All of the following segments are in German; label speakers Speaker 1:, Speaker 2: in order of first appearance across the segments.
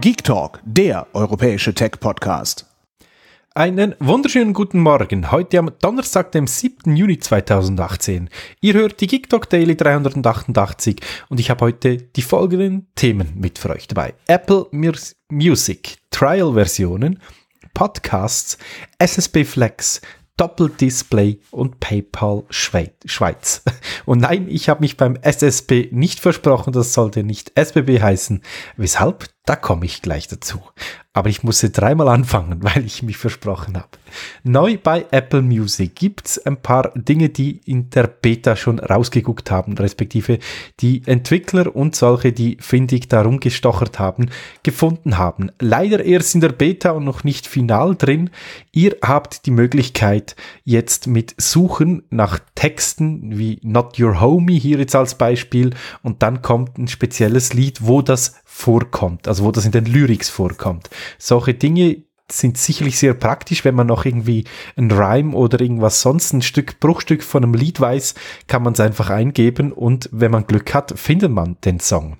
Speaker 1: Geek Talk, der europäische Tech-Podcast. Einen wunderschönen guten Morgen. Heute am Donnerstag, dem 7. Juni 2018. Ihr hört die Geek Talk Daily 388 und ich habe heute die folgenden Themen mit für euch dabei. Apple Music, Trial-Versionen, Podcasts, SSB Flex, Doppeldisplay und PayPal Schweiz. Und nein, ich habe mich beim SSB nicht versprochen, das sollte nicht SBB heißen. Weshalb? Da komme ich gleich dazu. Aber ich musste dreimal anfangen, weil ich mich versprochen habe. Neu bei Apple Music gibt's ein paar Dinge, die in der Beta schon rausgeguckt haben, respektive die Entwickler und solche, die finde ich, darum gestochert haben, gefunden haben. Leider erst in der Beta und noch nicht final drin. Ihr habt die Möglichkeit, jetzt mit Suchen nach Texten wie Not Your Homie hier jetzt als Beispiel und dann kommt ein spezielles Lied, wo das vorkommt, also wo das in den Lyrics vorkommt. Solche Dinge sind sicherlich sehr praktisch, wenn man noch irgendwie ein Rhyme oder irgendwas sonst, ein Stück, Bruchstück von einem Lied weiß, kann man es einfach eingeben und wenn man Glück hat, findet man den Song.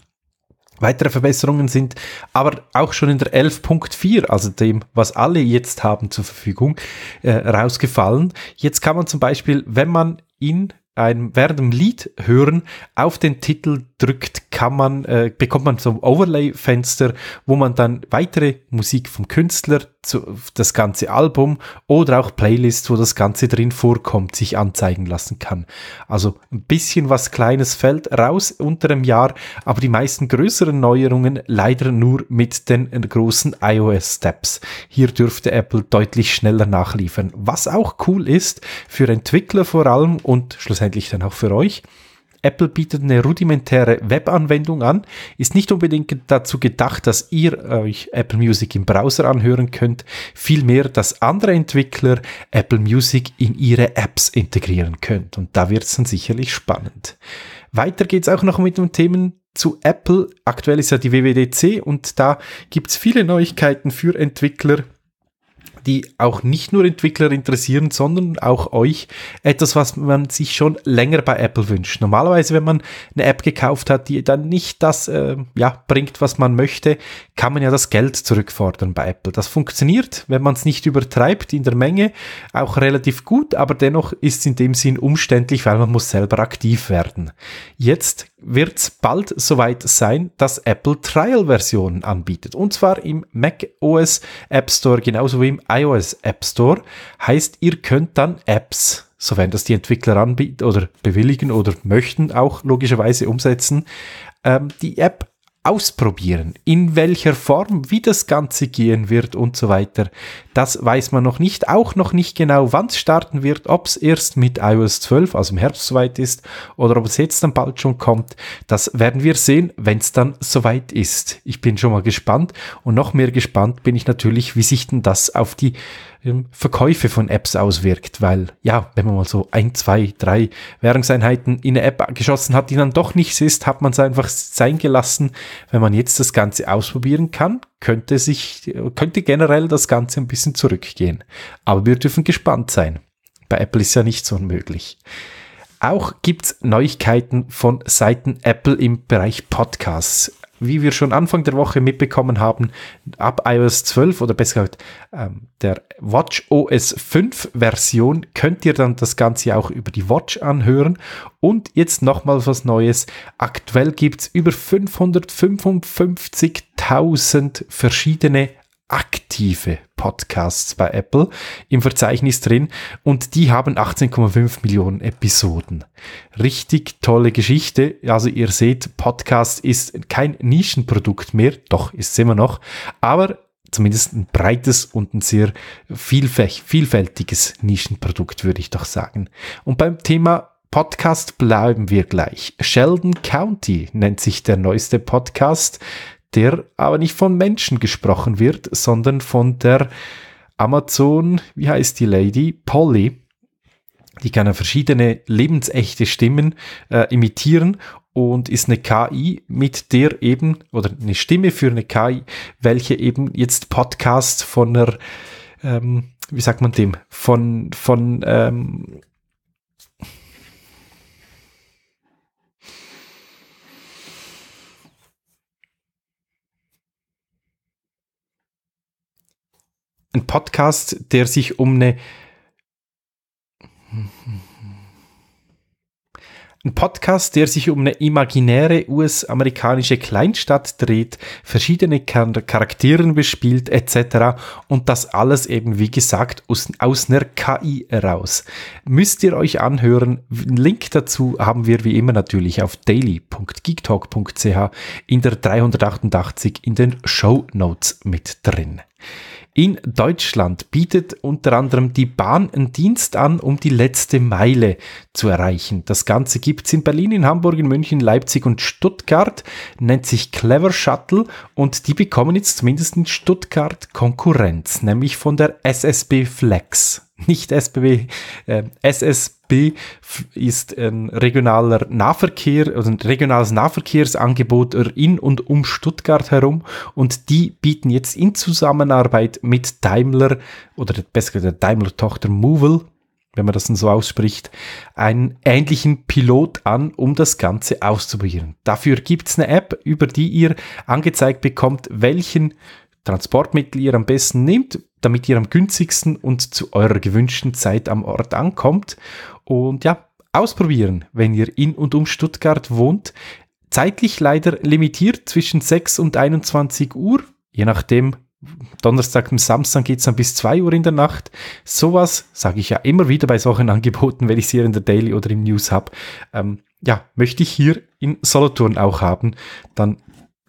Speaker 1: Weitere Verbesserungen sind aber auch schon in der 11.4, also dem, was alle jetzt haben zur Verfügung, äh, rausgefallen. Jetzt kann man zum Beispiel, wenn man in ein, während dem Lied hören auf den Titel drückt, kann man, äh, bekommt man so ein Overlay-Fenster, wo man dann weitere Musik vom Künstler, zu, das ganze Album oder auch Playlist, wo das Ganze drin vorkommt, sich anzeigen lassen kann. Also ein bisschen was Kleines fällt raus unter dem Jahr, aber die meisten größeren Neuerungen leider nur mit den großen iOS-Steps. Hier dürfte Apple deutlich schneller nachliefern, was auch cool ist für Entwickler vor allem und schlussendlich dann auch für euch. Apple bietet eine rudimentäre Webanwendung an, ist nicht unbedingt dazu gedacht, dass ihr euch Apple Music im Browser anhören könnt, vielmehr, dass andere Entwickler Apple Music in ihre Apps integrieren könnt. Und da wird es dann sicherlich spannend. Weiter geht es auch noch mit den Themen zu Apple. Aktuell ist ja die WWDC und da gibt es viele Neuigkeiten für Entwickler die auch nicht nur Entwickler interessieren, sondern auch euch. Etwas, was man sich schon länger bei Apple wünscht. Normalerweise, wenn man eine App gekauft hat, die dann nicht das äh, ja, bringt, was man möchte, kann man ja das Geld zurückfordern bei Apple. Das funktioniert, wenn man es nicht übertreibt in der Menge, auch relativ gut, aber dennoch ist es in dem Sinn umständlich, weil man muss selber aktiv werden. Jetzt wird es bald soweit sein, dass Apple Trial-Versionen anbietet. Und zwar im Mac OS App Store genauso wie im iOS App Store. Heißt, ihr könnt dann Apps, sofern das die Entwickler anbieten oder bewilligen oder möchten, auch logischerweise umsetzen, ähm, die App ausprobieren, in welcher Form, wie das Ganze gehen wird und so weiter. Das weiß man noch nicht, auch noch nicht genau, wann es starten wird, ob es erst mit iOS 12, also im Herbst soweit ist, oder ob es jetzt dann bald schon kommt. Das werden wir sehen, wenn es dann soweit ist. Ich bin schon mal gespannt und noch mehr gespannt bin ich natürlich, wie sich denn das auf die Verkäufe von Apps auswirkt, weil ja, wenn man mal so ein, zwei, drei Währungseinheiten in eine App geschossen hat, die dann doch nichts ist, hat man es einfach sein gelassen. Wenn man jetzt das Ganze ausprobieren kann, könnte sich, könnte generell das Ganze ein bisschen zurückgehen. Aber wir dürfen gespannt sein. Bei Apple ist ja nichts unmöglich. Auch gibt's Neuigkeiten von Seiten Apple im Bereich Podcasts wie wir schon Anfang der Woche mitbekommen haben, ab iOS 12 oder besser gesagt ähm, der Watch OS 5 Version könnt ihr dann das Ganze auch über die Watch anhören. Und jetzt nochmal was Neues. Aktuell gibt es über 555.000 verschiedene aktive Podcasts bei Apple im Verzeichnis drin und die haben 18,5 Millionen Episoden. Richtig tolle Geschichte. Also ihr seht, Podcast ist kein Nischenprodukt mehr, doch ist es immer noch, aber zumindest ein breites und ein sehr vielfältiges Nischenprodukt, würde ich doch sagen. Und beim Thema Podcast bleiben wir gleich. Sheldon County nennt sich der neueste Podcast der aber nicht von Menschen gesprochen wird, sondern von der Amazon, wie heißt die Lady? Polly. Die kann ja verschiedene lebensechte Stimmen äh, imitieren und ist eine KI, mit der eben, oder eine Stimme für eine KI, welche eben jetzt Podcasts von einer, ähm, wie sagt man dem, von, von ähm, ein Podcast, der sich um eine ein Podcast, der sich um eine imaginäre US-amerikanische Kleinstadt dreht, verschiedene Charakteren bespielt etc. Und das alles eben, wie gesagt, aus, aus einer KI heraus. Müsst ihr euch anhören. Einen Link dazu haben wir wie immer natürlich auf daily.geektalk.ch in der 388 in den Show Notes mit drin. In Deutschland bietet unter anderem die Bahn einen Dienst an, um die letzte Meile zu erreichen. Das Ganze gibt es in Berlin, in Hamburg, in München, Leipzig und Stuttgart, nennt sich Clever Shuttle und die bekommen jetzt zumindest in Stuttgart Konkurrenz, nämlich von der SSB Flex. nicht SBB. Äh, SSB ist ein regionaler Nahverkehr, also ein regionales Nahverkehrsangebot in und um Stuttgart herum und die bieten jetzt in Zusammenarbeit mit Daimler oder besser gesagt der Daimler-Tochter Movil, wenn man das denn so ausspricht, einen ähnlichen Pilot an, um das Ganze auszuprobieren. Dafür gibt es eine App, über die ihr angezeigt bekommt, welchen Transportmittel ihr am besten nehmt, damit ihr am günstigsten und zu eurer gewünschten Zeit am Ort ankommt. Und ja, ausprobieren, wenn ihr in und um Stuttgart wohnt. Zeitlich leider limitiert zwischen 6 und 21 Uhr, je nachdem. Donnerstag und Samstag geht es dann bis 2 Uhr in der Nacht. Sowas sage ich ja immer wieder bei solchen Angeboten, wenn ich sie in der Daily oder im News habe. Ähm, ja, möchte ich hier in Solothurn auch haben. Dann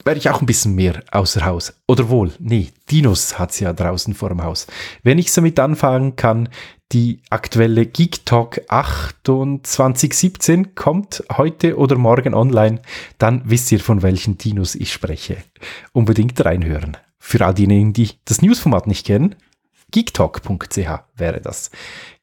Speaker 1: wäre ich auch ein bisschen mehr außer Haus. Oder wohl, nee, Dinos hat es ja draußen vor dem Haus. Wenn ich damit anfangen kann, die aktuelle Geek Talk 2817 kommt heute oder morgen online, dann wisst ihr, von welchen Dinos ich spreche. Unbedingt reinhören. Für all diejenigen, die das Newsformat nicht kennen, geektalk.ch wäre das.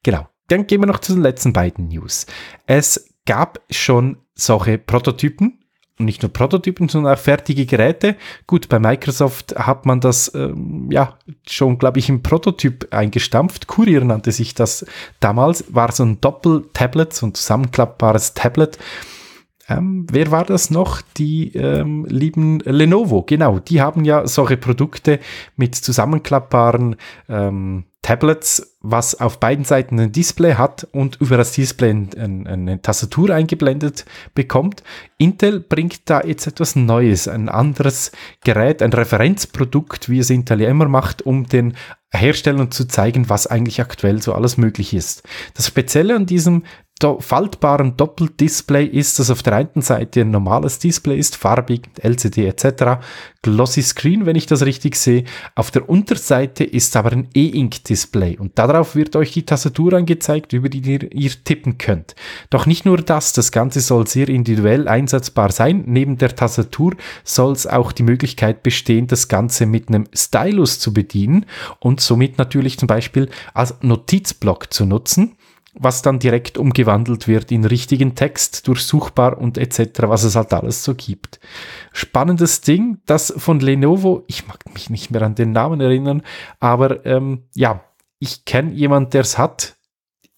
Speaker 1: Genau. Dann gehen wir noch zu den letzten beiden News. Es gab schon solche Prototypen nicht nur Prototypen, sondern auch fertige Geräte. Gut, bei Microsoft hat man das ähm, ja schon, glaube ich, im Prototyp eingestampft. Courier nannte sich das damals, war so ein Doppel-Tablet, so ein zusammenklappbares Tablet. Ähm, wer war das noch? Die ähm, lieben Lenovo, genau. Die haben ja solche Produkte mit zusammenklappbaren ähm, Tablets, was auf beiden Seiten ein Display hat und über das Display ein, eine Tastatur eingeblendet bekommt. Intel bringt da jetzt etwas Neues, ein anderes Gerät, ein Referenzprodukt, wie es Intel ja immer macht, um den Herstellern zu zeigen, was eigentlich aktuell so alles möglich ist. Das Spezielle an diesem do faltbaren Doppeldisplay ist, dass auf der einen Seite ein normales Display ist, farbig, LCD etc., Glossy Screen, wenn ich das richtig sehe. Auf der Unterseite ist aber ein E-Ink-Display und darauf wird euch die Tastatur angezeigt, über die ihr, ihr, tippen könnt. Doch nicht nur das, das Ganze soll sehr individuell einsetzbar sein. Neben der Tastatur soll es auch die Möglichkeit bestehen, das Ganze mit einem Stylus zu bedienen und somit natürlich zum Beispiel als Notizblock zu nutzen was dann direkt umgewandelt wird in richtigen Text, durchsuchbar und etc., was es halt alles so gibt. Spannendes Ding, das von Lenovo, ich mag mich nicht mehr an den Namen erinnern, aber ähm, ja, ich kenne jemand, der es hat,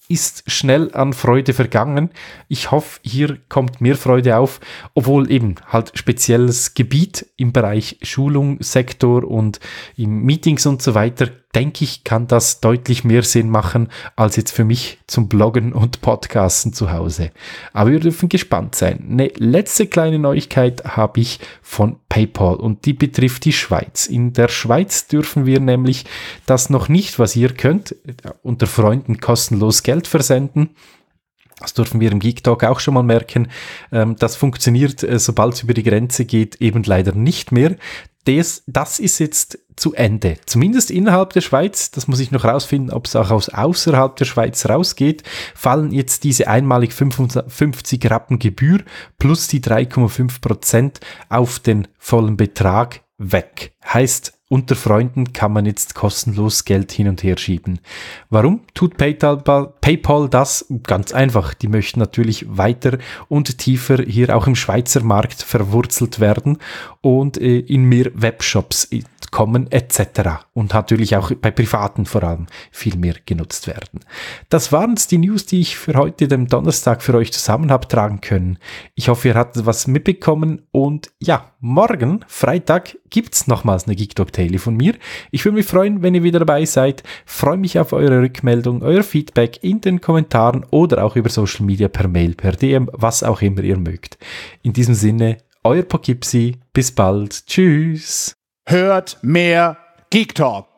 Speaker 1: ist schnell an Freude vergangen. Ich hoffe, hier kommt mehr Freude auf, obwohl eben halt spezielles Gebiet im Bereich Schulung, Sektor und im Meetings und so weiter denke ich, kann das deutlich mehr Sinn machen, als jetzt für mich zum Bloggen und Podcasten zu Hause. Aber wir dürfen gespannt sein. Eine letzte kleine Neuigkeit habe ich von PayPal und die betrifft die Schweiz. In der Schweiz dürfen wir nämlich das noch nicht, was ihr könnt, unter Freunden kostenlos Geld versenden. Das dürfen wir im Geek Talk auch schon mal merken. Ähm, das funktioniert, äh, sobald es über die Grenze geht, eben leider nicht mehr. Das, das ist jetzt zu Ende. Zumindest innerhalb der Schweiz, das muss ich noch rausfinden, ob es auch aus außerhalb der Schweiz rausgeht, fallen jetzt diese einmalig 55 Rappen Gebühr plus die 3,5 Prozent auf den vollen Betrag weg. Heißt, unter Freunden kann man jetzt kostenlos Geld hin und her schieben. Warum tut PayPal, das? Ganz einfach. Die möchten natürlich weiter und tiefer hier auch im Schweizer Markt verwurzelt werden und äh, in mehr Webshops kommen etc. Und natürlich auch bei Privaten vor allem viel mehr genutzt werden. Das waren die News, die ich für heute, dem Donnerstag, für euch zusammen habe tragen können. Ich hoffe, ihr hattet was mitbekommen und ja, morgen, Freitag, gibt's nochmals eine Geek Talk Daily von mir. Ich würde mich freuen, wenn ihr wieder dabei seid. Freue mich auf eure Rückmeldung, euer Feedback in den Kommentaren oder auch über Social Media per Mail, per DM, was auch immer ihr mögt. In diesem Sinne, euer Pokipsi. Bis bald. Tschüss. Hört mehr Geek Talk.